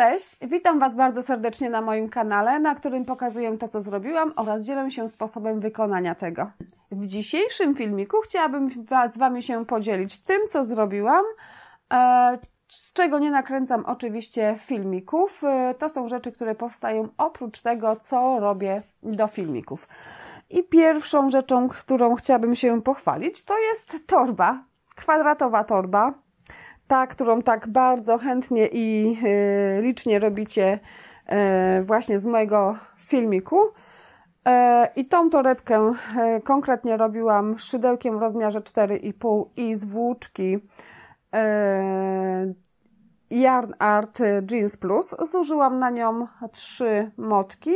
Cześć, witam Was bardzo serdecznie na moim kanale, na którym pokazuję to, co zrobiłam oraz dzielę się sposobem wykonania tego. W dzisiejszym filmiku chciałabym z Wami się podzielić tym, co zrobiłam, e, z czego nie nakręcam oczywiście filmików. E, to są rzeczy, które powstają oprócz tego, co robię do filmików. I pierwszą rzeczą, którą chciałabym się pochwalić, to jest torba. Kwadratowa torba, ta, którą tak bardzo chętnie i y, licznie robicie y, właśnie z mojego filmiku. E, I tą torebkę e, konkretnie robiłam szydełkiem w rozmiarze 4,5 i z włóczki e, Yarn Art Jeans Plus. Zużyłam na nią trzy motki.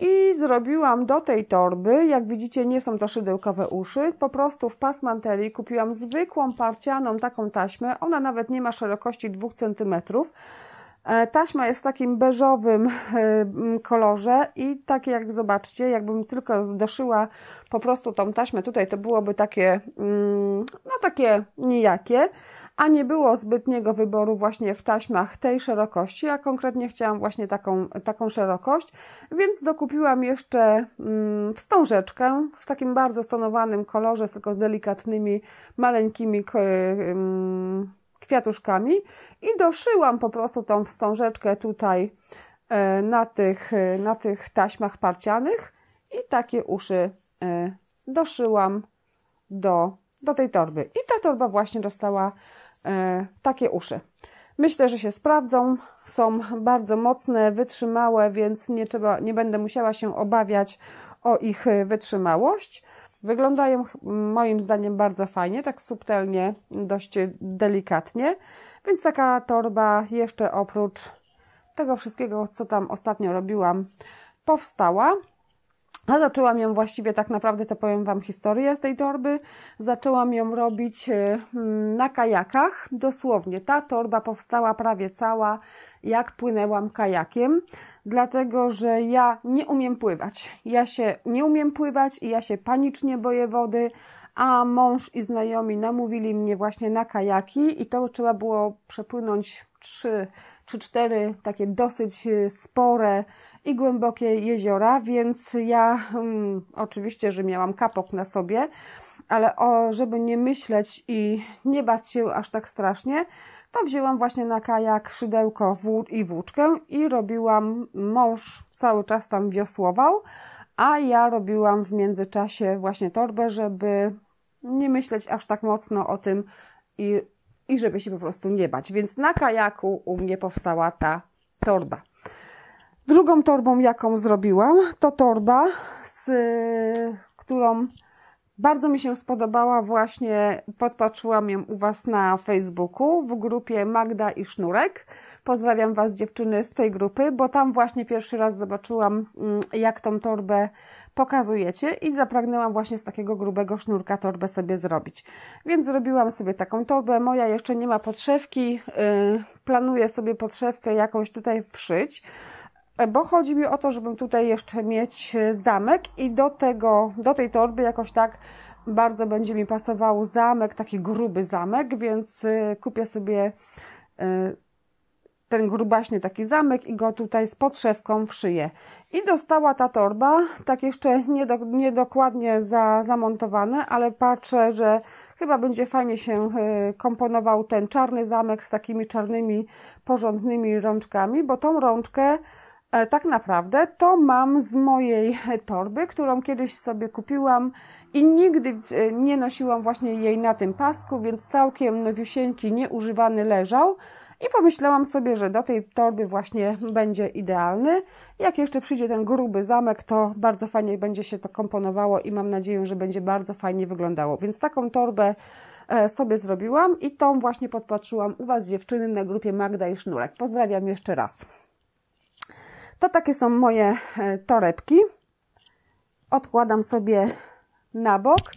I zrobiłam do tej torby, jak widzicie nie są to szydełkowe uszy, po prostu w pas manteli kupiłam zwykłą parcianą taką taśmę, ona nawet nie ma szerokości 2 cm, E, taśma jest w takim beżowym e, kolorze i takie jak zobaczcie, jakbym tylko doszyła po prostu tą taśmę tutaj, to byłoby takie, mm, no takie nijakie, a nie było zbytniego wyboru właśnie w taśmach tej szerokości. Ja konkretnie chciałam właśnie taką, taką szerokość, więc dokupiłam jeszcze mm, wstążeczkę w takim bardzo stonowanym kolorze, tylko z delikatnymi, maleńkimi y, mm, kwiatuszkami i doszyłam po prostu tą wstążeczkę tutaj e, na tych, e, na tych taśmach parcianych i takie uszy e, doszyłam do, do tej torby. I ta torba właśnie dostała takie uszy. Myślę, że się sprawdzą. Są bardzo mocne, wytrzymałe, więc nie, trzeba, nie będę musiała się obawiać o ich wytrzymałość. Wyglądają moim zdaniem bardzo fajnie, tak subtelnie, dość delikatnie. Więc taka torba jeszcze oprócz tego wszystkiego, co tam ostatnio robiłam, powstała. A zaczęłam ją właściwie, tak naprawdę to powiem Wam historię z tej torby. Zaczęłam ją robić e, hmm, na kajakach, dosłownie. Ta torba powstała prawie cała jak płynęłam kajakiem, dlatego że ja nie umiem pływać. Ja się nie umiem pływać i ja się panicznie boję wody, a mąż i znajomi namówili mnie właśnie na kajaki i to trzeba było przepłynąć trzy czy cztery takie dosyć e, spore i głębokie jeziora, więc ja mm, oczywiście, że miałam kapok na sobie, ale o, żeby nie myśleć i nie bać się aż tak strasznie, to wzięłam właśnie na kajak szydełko i włóczkę i robiłam, mąż cały czas tam wiosłował, a ja robiłam w międzyczasie właśnie torbę, żeby nie myśleć aż tak mocno o tym i, i żeby się po prostu nie bać. Więc na kajaku u mnie powstała ta torba. Drugą torbą, jaką zrobiłam, to torba, z którą bardzo mi się spodobała właśnie, podpatrzyłam ją u Was na Facebooku w grupie Magda i Sznurek. Pozdrawiam Was dziewczyny z tej grupy, bo tam właśnie pierwszy raz zobaczyłam, mm, jak tą torbę pokazujecie i zapragnęłam właśnie z takiego grubego sznurka torbę sobie zrobić. Więc zrobiłam sobie taką torbę. Moja jeszcze nie ma podszewki. Y, planuję sobie podszewkę jakąś tutaj wszyć. E, bo chodzi mi o to, żebym tutaj jeszcze mieć e, zamek i do tego, do tej torby jakoś tak bardzo będzie mi pasował zamek, taki gruby zamek, więc e, kupię sobie ten grubaśny taki zamek i go tutaj z podszewką wszyję. I dostała ta torba, tak jeszcze niedokładnie za, zamontowane, ale patrzę, że chyba będzie fajnie się komponował ten czarny zamek z takimi czarnymi, porządnymi rączkami, bo tą rączkę E, tak naprawdę to mam z mojej torby, którą kiedyś sobie kupiłam i nigdy e, nie nosiłam właśnie jej na tym pasku, więc całkiem nowiusieńki nieużywany leżał. I pomyślałam sobie, że do tej torby właśnie będzie idealny. Jak jeszcze przyjdzie ten gruby zamek, to bardzo fajnie będzie się to komponowało i mam nadzieję, że będzie bardzo fajnie wyglądało. Więc taką torbę e, sobie zrobiłam i tą właśnie podpatrzyłam u Was dziewczyny na grupie Magda i Sznurek. Pozdrawiam jeszcze raz. To takie są moje e, torebki. Odkładam sobie na bok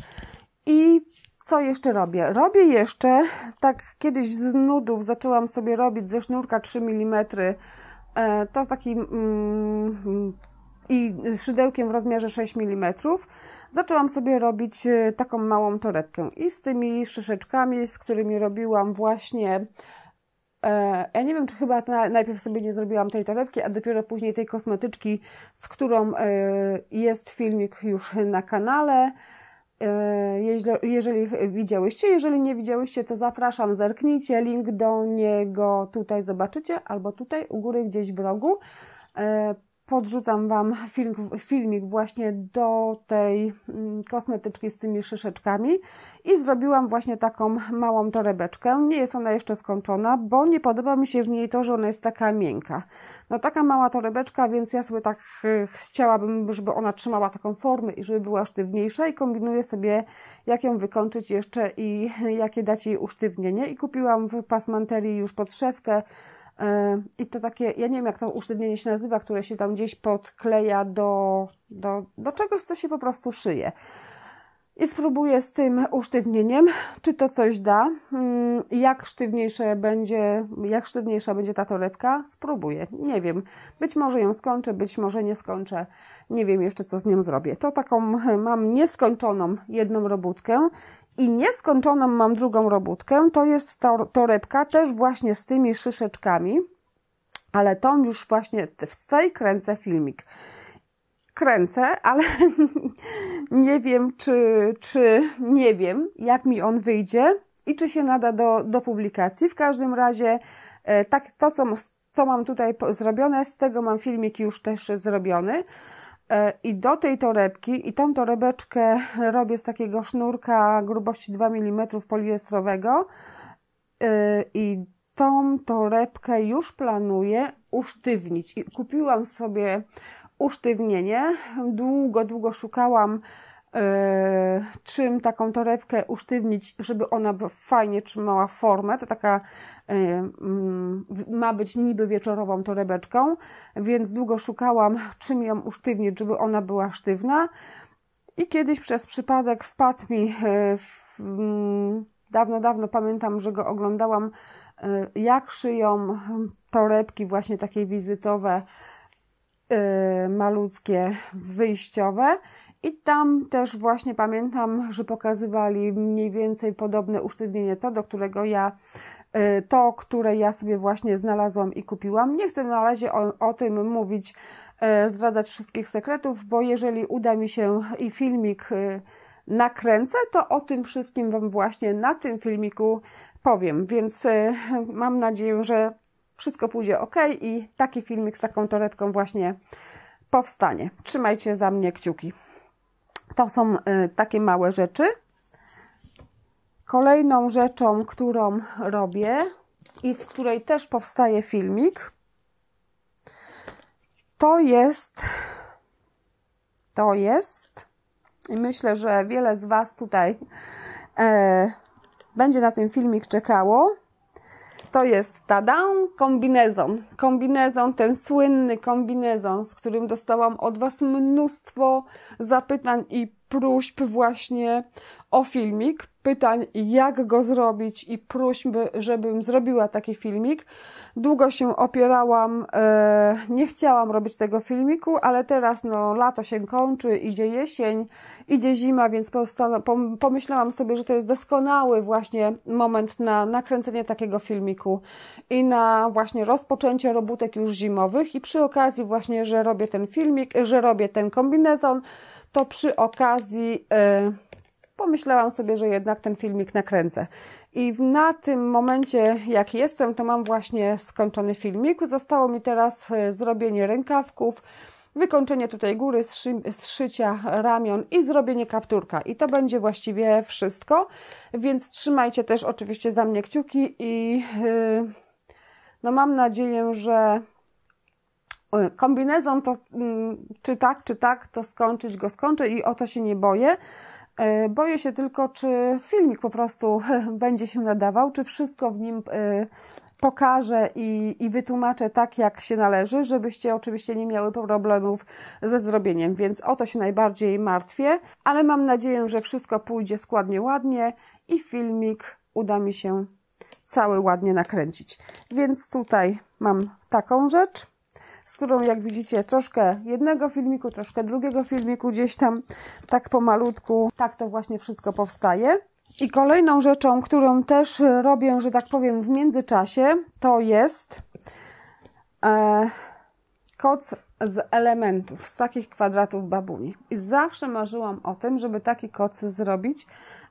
i co jeszcze robię? Robię jeszcze, tak kiedyś z nudów zaczęłam sobie robić ze sznurka 3 mm, e, to jest taki mm, i z szydełkiem w rozmiarze 6 mm, zaczęłam sobie robić e, taką małą torebkę i z tymi szyszeczkami, z którymi robiłam właśnie E, ja nie wiem, czy chyba najpierw sobie nie zrobiłam tej torebki, a dopiero później tej kosmetyczki, z którą e, jest filmik już na kanale. E, jeżeli widziałyście, jeżeli nie widziałyście, to zapraszam, zerknijcie link do niego tutaj, zobaczycie, albo tutaj u góry gdzieś w rogu podrzucam Wam film, filmik właśnie do tej mm, kosmetyczki z tymi szyszeczkami i zrobiłam właśnie taką małą torebeczkę. Nie jest ona jeszcze skończona, bo nie podoba mi się w niej to, że ona jest taka miękka. No taka mała torebeczka, więc ja sobie tak y, chciałabym, żeby ona trzymała taką formę i żeby była sztywniejsza i kombinuję sobie jak ją wykończyć jeszcze i jakie dać jej usztywnienie i kupiłam w pasmanterii już podszewkę E, I to takie, ja nie wiem jak to usztywnienie się nazywa, które się tam gdzieś podkleja do, do, do czegoś, co się po prostu szyje i spróbuję z tym usztywnieniem, czy to coś da. Mm, jak sztywniejsze będzie, jak sztywniejsza będzie ta torebka, spróbuję. Nie wiem. Być może ją skończę, być może nie skończę. Nie wiem jeszcze, co z nią zrobię. To taką e, mam nieskończoną jedną robótkę i nieskończoną mam drugą robótkę. To jest torebka też właśnie z tymi szyszeczkami, ale tą już właśnie w tej kręcę filmik kręcę, ale nie wiem, czy, czy nie wiem, jak mi on wyjdzie i czy się nada do, do publikacji. W każdym razie, e, tak, to co, co mam tutaj zrobione, z tego mam filmik już też zrobiony. E, I do tej torebki, i tą torebeczkę robię z takiego sznurka grubości 2 mm poliestrowego. E, I tą torebkę już planuję usztywnić. I kupiłam sobie usztywnienie. Długo, długo szukałam, yy, czym taką torebkę usztywnić, żeby ona fajnie trzymała formę. To taka yy, ma być niby wieczorową torebeczką, więc długo szukałam, czym ją usztywnić, żeby ona była sztywna. I kiedyś przez przypadek wpadł mi, e, w, mm, dawno, dawno pamiętam, że go oglądałam, jak szyją torebki właśnie takie wizytowe Y, malutkie wyjściowe. I tam też właśnie pamiętam, że pokazywali mniej więcej podobne usztywnienie, to do którego ja, y, to, które ja sobie właśnie znalazłam i kupiłam. Nie chcę na razie o, o tym mówić, y, zdradzać wszystkich sekretów, bo jeżeli uda mi się i filmik nakręcę, to o tym wszystkim Wam właśnie na tym filmiku powiem. Więc mam nadzieję, że wszystko pójdzie ok i taki filmik z taką torebką właśnie powstanie. Trzymajcie za mnie kciuki. To są y, takie małe rzeczy. Kolejną rzeczą, którą robię i z której też powstaje filmik, to jest, to jest, i myślę, że wiele z Was tutaj e, będzie na ten filmik czekało to jest tadam, kombinezon. Kombinezon, ten słynny kombinezon, z którym dostałam od Was mnóstwo zapytań i próśb właśnie o filmik, pytań jak go zrobić i próśb, żebym zrobiła taki filmik. Długo się opierałam, e, nie chciałam robić tego filmiku, ale teraz no lato się kończy, idzie jesień, idzie zima, więc pomyślałam sobie, że to jest doskonały właśnie moment na nakręcenie takiego filmiku i na właśnie rozpoczęcie robótek już zimowych i przy okazji właśnie, że robię ten filmik, że robię ten kombinezon, to przy okazji y, pomyślałam sobie, że jednak ten filmik nakręcę. I na tym momencie, jak jestem, to mam właśnie skończony filmik. Zostało mi teraz y, zrobienie rękawków, wykończenie tutaj góry, zszycia ramion i zrobienie kapturka. I to będzie właściwie wszystko, więc trzymajcie też oczywiście za mnie kciuki i y, no mam nadzieję, że kombinezon to mm, czy tak, czy tak, to skończyć go skończę i o to się nie boję. E, boję się tylko, czy filmik po prostu będzie się nadawał, czy wszystko w nim e, pokażę i, i wytłumaczę tak, jak się należy, żebyście oczywiście nie miały problemów ze zrobieniem, więc o to się najbardziej martwię, ale mam nadzieję, że wszystko pójdzie składnie, ładnie i filmik uda mi się cały ładnie nakręcić. Więc tutaj mam taką rzecz z którą jak widzicie troszkę jednego filmiku, troszkę drugiego filmiku gdzieś tam tak pomalutku, tak to właśnie wszystko powstaje. I kolejną rzeczą, którą też robię, że tak powiem, w międzyczasie, to jest e, koc z elementów, z takich kwadratów babuni. I zawsze marzyłam o tym, żeby taki koc zrobić,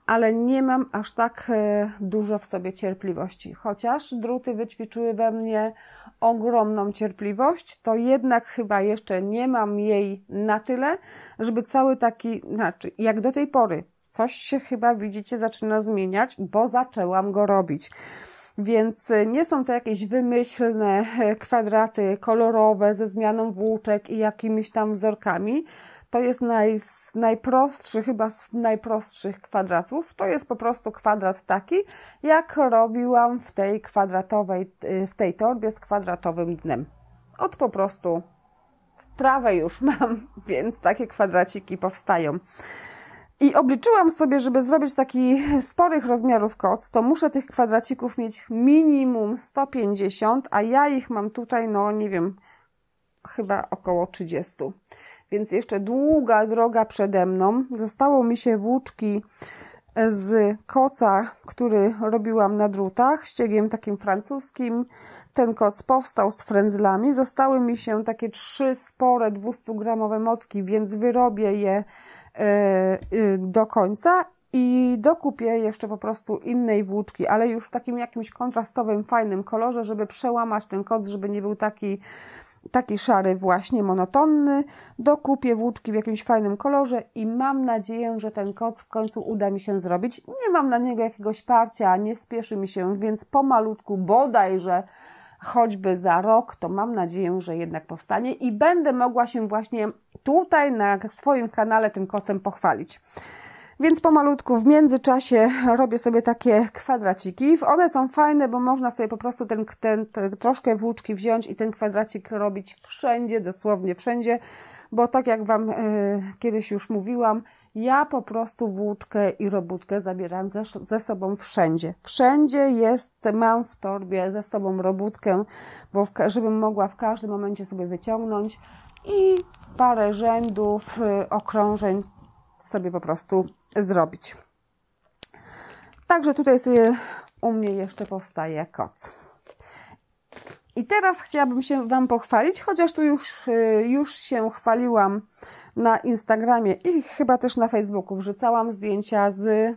ale nie mam aż tak e, dużo w sobie cierpliwości. Chociaż druty wyćwiczyły we mnie ogromną cierpliwość, to jednak chyba jeszcze nie mam jej na tyle, żeby cały taki, znaczy jak do tej pory, coś się chyba widzicie zaczyna zmieniać, bo zaczęłam go robić. Więc y, nie są to jakieś wymyślne e, kwadraty kolorowe ze zmianą włóczek i jakimiś tam wzorkami, to jest naj, najprostszy, chyba z najprostszych kwadratów. To jest po prostu kwadrat taki, jak robiłam w tej kwadratowej, y, w tej torbie z kwadratowym dnem. Od po prostu w prawej już mam, więc takie kwadraciki powstają. I obliczyłam sobie, żeby zrobić taki sporych rozmiarów koc, to muszę tych kwadracików mieć minimum 150, a ja ich mam tutaj, no nie wiem, chyba około 30 więc jeszcze długa droga przede mną. Zostało mi się włóczki e, z koca, który robiłam na drutach, ściegiem takim francuskim. Ten koc powstał z frędzlami. Zostały mi się takie trzy spore 200-gramowe motki, więc wyrobię je e, y, do końca i dokupię jeszcze po prostu innej włóczki, ale już w takim jakimś kontrastowym, fajnym kolorze, żeby przełamać ten koc, żeby nie był taki, taki szary właśnie, monotonny. Dokupię włóczki w jakimś fajnym kolorze i mam nadzieję, że ten koc w końcu uda mi się zrobić. Nie mam na niego jakiegoś parcia, nie spieszy mi się, więc po malutku bodajże choćby za rok, to mam nadzieję, że jednak powstanie i będę mogła się właśnie tutaj na swoim kanale tym kocem pochwalić. Więc pomalutku w międzyczasie robię sobie takie kwadraciki. One są fajne, bo można sobie po prostu ten, ten, ten troszkę włóczki wziąć i ten kwadracik robić wszędzie, dosłownie wszędzie, bo tak jak Wam e, kiedyś już mówiłam, ja po prostu włóczkę i robótkę zabieram ze, ze, sobą wszędzie. Wszędzie jest, mam w torbie ze sobą robótkę, bo w, żebym mogła w każdym momencie sobie wyciągnąć i parę rzędów, e, okrążeń sobie po prostu zrobić. Także tutaj sobie u mnie jeszcze powstaje koc. I teraz chciałabym się Wam pochwalić, chociaż tu już, y, już się chwaliłam na Instagramie i chyba też na Facebooku. Wrzucałam zdjęcia z,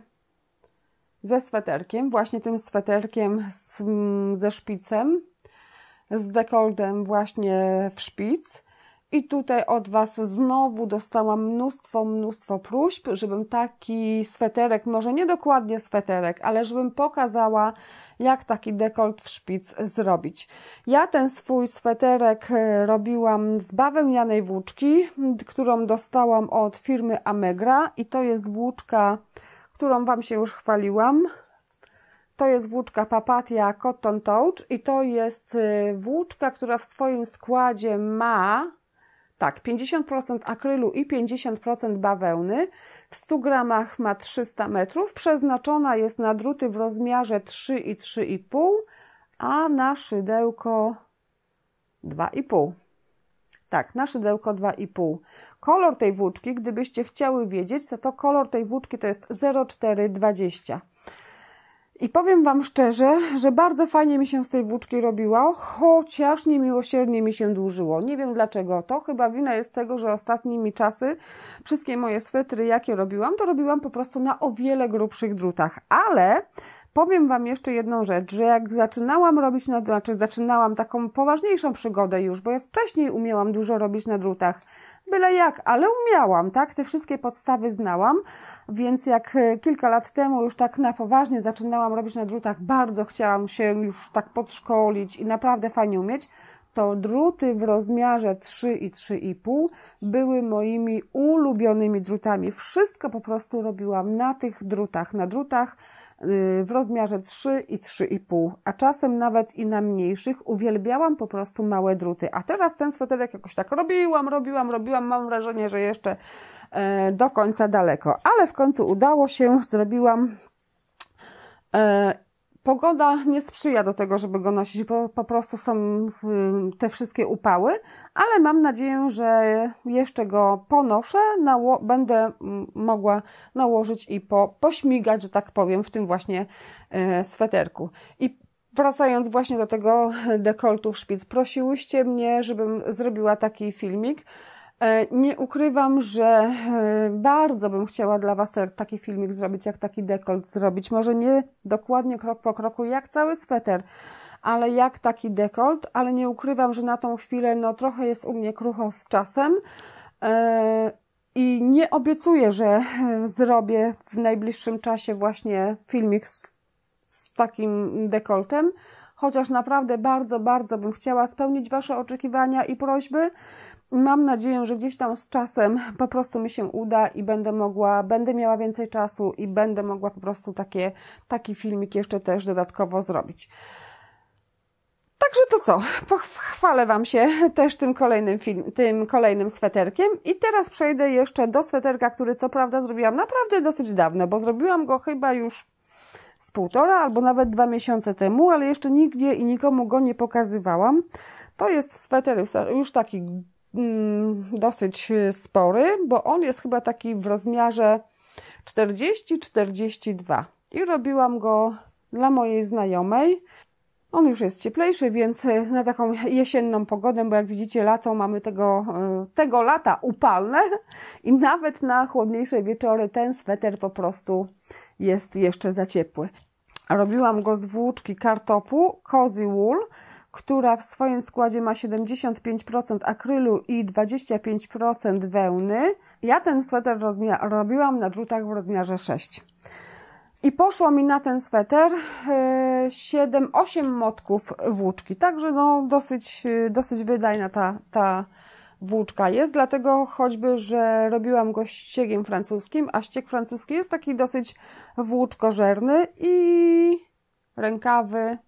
ze sweterkiem, właśnie tym sweterkiem z, ze szpicem, z dekoltem właśnie w szpic. I tutaj od Was znowu dostałam mnóstwo, mnóstwo próśb, żebym taki sweterek, może nie dokładnie sweterek, ale żebym pokazała, jak taki dekolt w szpic zrobić. Ja ten swój sweterek e, robiłam z bawełnianej włóczki, którą dostałam od firmy Amegra i to jest włóczka, którą Wam się już chwaliłam. To jest włóczka Papatia Cotton Touch i to jest e, włóczka, która w swoim składzie ma tak, 50% akrylu i 50% bawełny w 100 gramach ma 300 metrów. Przeznaczona jest na druty w rozmiarze 3 i 3,5, a na szydełko 2,5. Tak, na szydełko 2,5. Kolor tej włóczki, gdybyście chciały wiedzieć, to, to kolor tej włóczki to jest 0,420. I powiem Wam szczerze, że bardzo fajnie mi się z tej włóczki robiła, chociaż niemiłosiernie mi się dłużyło. Nie wiem dlaczego. To chyba wina jest tego, że ostatnimi czasy wszystkie moje swetry, jakie robiłam, to robiłam po prostu na o wiele grubszych drutach. Ale powiem Wam jeszcze jedną rzecz, że jak zaczynałam robić na drutach, znaczy zaczynałam taką poważniejszą przygodę już, bo ja wcześniej umiałam dużo robić na drutach, byle jak, ale umiałam, tak? Te wszystkie podstawy znałam, więc jak e, kilka lat temu już tak na poważnie zaczynałam robić na drutach, bardzo chciałam się już tak podszkolić i naprawdę fajnie umieć, to druty w rozmiarze 3 i 3,5 były moimi ulubionymi drutami. Wszystko po prostu robiłam na tych drutach, na drutach y, w rozmiarze 3 i 3,5, a czasem nawet i na mniejszych. Uwielbiałam po prostu małe druty. A teraz ten sweterek jakoś tak robiłam, robiłam, robiłam. Mam wrażenie, że jeszcze e, do końca daleko, ale w końcu udało się, zrobiłam e, Pogoda nie sprzyja do tego, żeby go nosić, bo po prostu są te wszystkie upały, ale mam nadzieję, że jeszcze go ponoszę, będę mm, mogła nałożyć i po pośmigać, że tak powiem, w tym właśnie e, sweterku. I wracając właśnie do tego e, dekoltu w szpic, prosiłyście mnie, żebym zrobiła taki filmik. E, nie ukrywam, że e, bardzo bym chciała dla Was tak, taki filmik zrobić, jak taki dekolt zrobić. Może nie dokładnie krok po kroku, jak cały sweter, ale jak taki dekolt, ale nie ukrywam, że na tą chwilę no trochę jest u mnie krucho z czasem. E, I nie obiecuję, że zrobię w najbliższym czasie właśnie filmik z, z takim dekoltem, chociaż naprawdę bardzo, bardzo bym chciała spełnić Wasze oczekiwania i prośby. Mam nadzieję, że gdzieś tam z czasem po prostu mi się uda i będę mogła, będę miała więcej czasu i będę mogła po prostu takie, taki filmik jeszcze też dodatkowo zrobić. Także to co, pochwalę Wam się też tym kolejnym, film, tym kolejnym sweterkiem i teraz przejdę jeszcze do sweterka, który co prawda zrobiłam naprawdę dosyć dawno, bo zrobiłam go chyba już z półtora albo nawet dwa miesiące temu, ale jeszcze nigdzie i nikomu go nie pokazywałam. To jest sweter już taki Mm, dosyć y, spory, bo on jest chyba taki w rozmiarze 40-42 i robiłam go dla mojej znajomej. On już jest cieplejszy, więc y, na taką jesienną pogodę, bo jak widzicie, lato mamy tego, y, tego lata upalne i nawet na chłodniejsze wieczory ten sweter po prostu jest jeszcze za ciepły. Robiłam go z włóczki kartopu, cozy wool, która w swoim składzie ma 75% akrylu i 25% wełny. Ja ten sweter robiłam na drutach w rozmiarze 6. I poszło mi na ten sweter 7-8 e, motków włóczki, także no dosyć, e, dosyć wydajna ta, ta włóczka jest, dlatego choćby, że robiłam go ściegiem francuskim, a ścieg francuski jest taki dosyć włóczkożerny i rękawy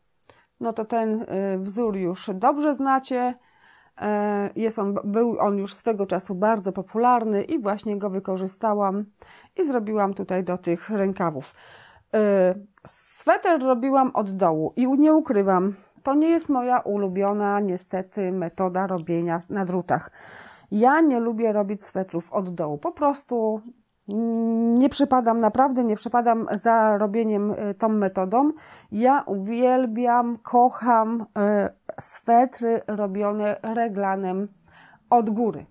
no to ten y, wzór już dobrze znacie. E, jest on, był on już swego czasu bardzo popularny i właśnie go wykorzystałam i zrobiłam tutaj do tych rękawów. E, sweter robiłam od dołu i nie ukrywam, to nie jest moja ulubiona niestety metoda robienia na drutach. Ja nie lubię robić swetrów od dołu. Po prostu nie przypadam, naprawdę nie przypadam za robieniem y, tą metodą. Ja uwielbiam, kocham y, swetry robione reglanem od góry.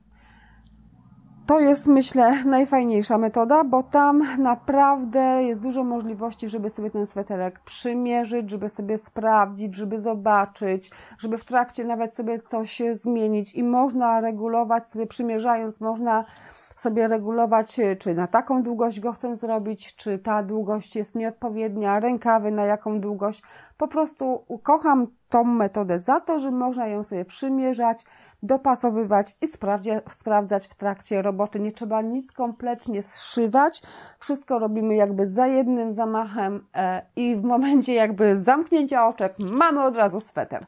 To jest, myślę, najfajniejsza metoda, bo tam naprawdę jest dużo możliwości, żeby sobie ten sweterek przymierzyć, żeby sobie sprawdzić, żeby zobaczyć, żeby w trakcie nawet sobie coś zmienić i można regulować sobie, przymierzając, można sobie regulować, czy na taką długość go chcę zrobić, czy ta długość jest nieodpowiednia, rękawy na jaką długość. Po prostu kocham tą metodę za to, że można ją sobie przymierzać, dopasowywać i sprawdzia, sprawdzać w trakcie roboty. Nie trzeba nic kompletnie zszywać. Wszystko robimy jakby za jednym zamachem e, i w momencie jakby zamknięcia oczek mamy od razu sweter.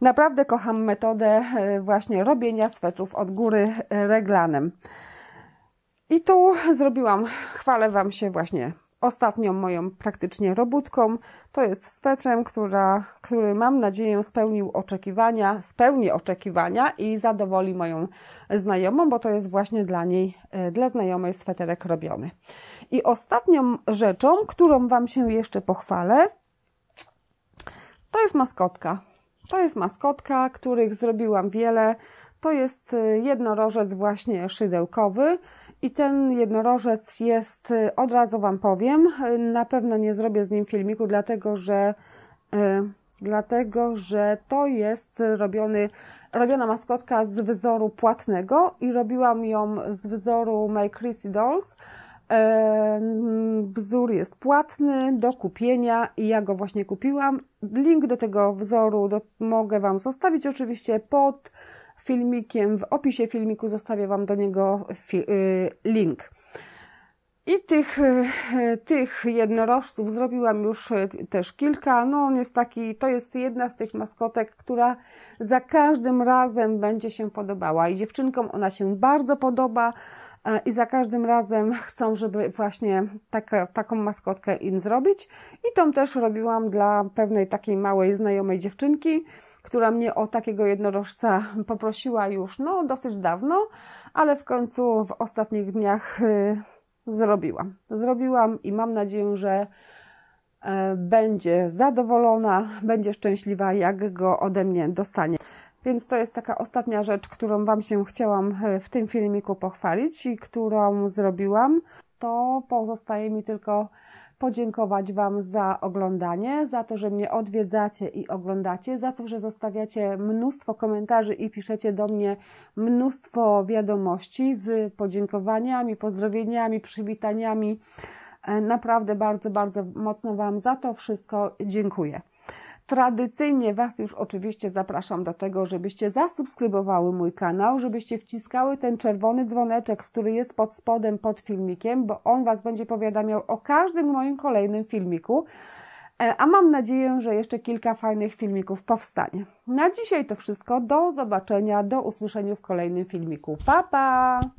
Naprawdę kocham metodę e, właśnie robienia swetrów od góry e, reglanem. I tu zrobiłam, chwalę Wam się właśnie ostatnią moją praktycznie robótką. To jest swetrem, która, który mam nadzieję spełnił oczekiwania, spełni oczekiwania i zadowoli moją znajomą, bo to jest właśnie dla niej, e, dla znajomej sweterek robiony. I ostatnią rzeczą, którą Wam się jeszcze pochwalę, to jest maskotka. To jest maskotka, których zrobiłam wiele. To jest y, jednorożec właśnie szydełkowy i ten jednorożec jest, y, od razu Wam powiem, y, na pewno nie zrobię z nim filmiku, dlatego że, yy, dlatego że to jest robiony, robiona maskotka z wzoru płatnego i robiłam ją z wzoru My Chrissy Dolls. E, mm, wzór jest płatny do kupienia i ja go właśnie kupiłam. Link do tego wzoru do, mogę Wam zostawić oczywiście pod filmikiem. W opisie filmiku zostawię Wam do niego y, link. I tych, e, tych jednorożców zrobiłam już e, też kilka. No on jest taki, to jest jedna z tych maskotek, która za każdym razem będzie się podobała. I dziewczynkom ona się bardzo podoba e, i za każdym razem chcą, żeby właśnie taka, taką maskotkę im zrobić. I tą też robiłam dla pewnej takiej małej znajomej dziewczynki, która mnie o takiego jednorożca poprosiła już no dosyć dawno, ale w końcu w ostatnich dniach zrobiłam. Zrobiłam i mam nadzieję, że e, będzie zadowolona, będzie szczęśliwa, jak go ode mnie dostanie. Więc to jest taka ostatnia rzecz, którą Wam się chciałam e, w tym filmiku pochwalić i którą zrobiłam. To pozostaje mi tylko podziękować Wam za oglądanie, za to, że mnie odwiedzacie i oglądacie, za to, że zostawiacie mnóstwo komentarzy i piszecie do mnie mnóstwo wiadomości z podziękowaniami, pozdrowieniami, przywitaniami. E, naprawdę bardzo, bardzo mocno Wam za to wszystko dziękuję. Tradycyjnie Was już oczywiście zapraszam do tego, żebyście zasubskrybowały mój kanał, żebyście wciskały ten czerwony dzwoneczek, który jest pod spodem, pod filmikiem, bo on Was będzie powiadamiał o każdym moim kolejnym filmiku. E, a mam nadzieję, że jeszcze kilka fajnych filmików powstanie. Na dzisiaj to wszystko. Do zobaczenia, do usłyszenia w kolejnym filmiku. Pa, pa!